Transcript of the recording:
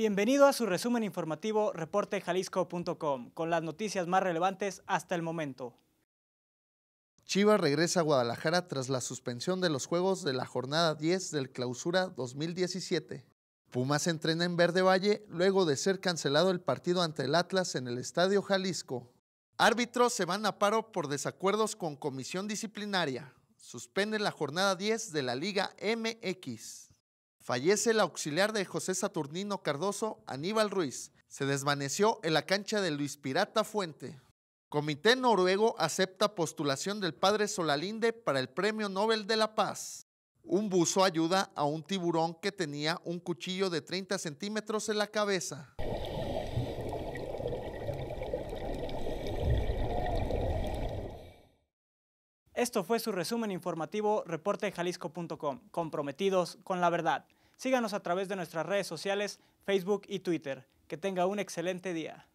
Bienvenido a su resumen informativo reportejalisco.com con las noticias más relevantes hasta el momento. Chivas regresa a Guadalajara tras la suspensión de los juegos de la jornada 10 del Clausura 2017. Pumas entrena en Verde Valle luego de ser cancelado el partido ante el Atlas en el Estadio Jalisco. Árbitros se van a paro por desacuerdos con comisión disciplinaria. suspende la jornada 10 de la Liga MX. Fallece el auxiliar de José Saturnino Cardoso, Aníbal Ruiz. Se desvaneció en la cancha de Luis Pirata Fuente. Comité noruego acepta postulación del padre Solalinde para el Premio Nobel de la Paz. Un buzo ayuda a un tiburón que tenía un cuchillo de 30 centímetros en la cabeza. Esto fue su resumen informativo reportejalisco.com, comprometidos con la verdad. Síganos a través de nuestras redes sociales, Facebook y Twitter. Que tenga un excelente día.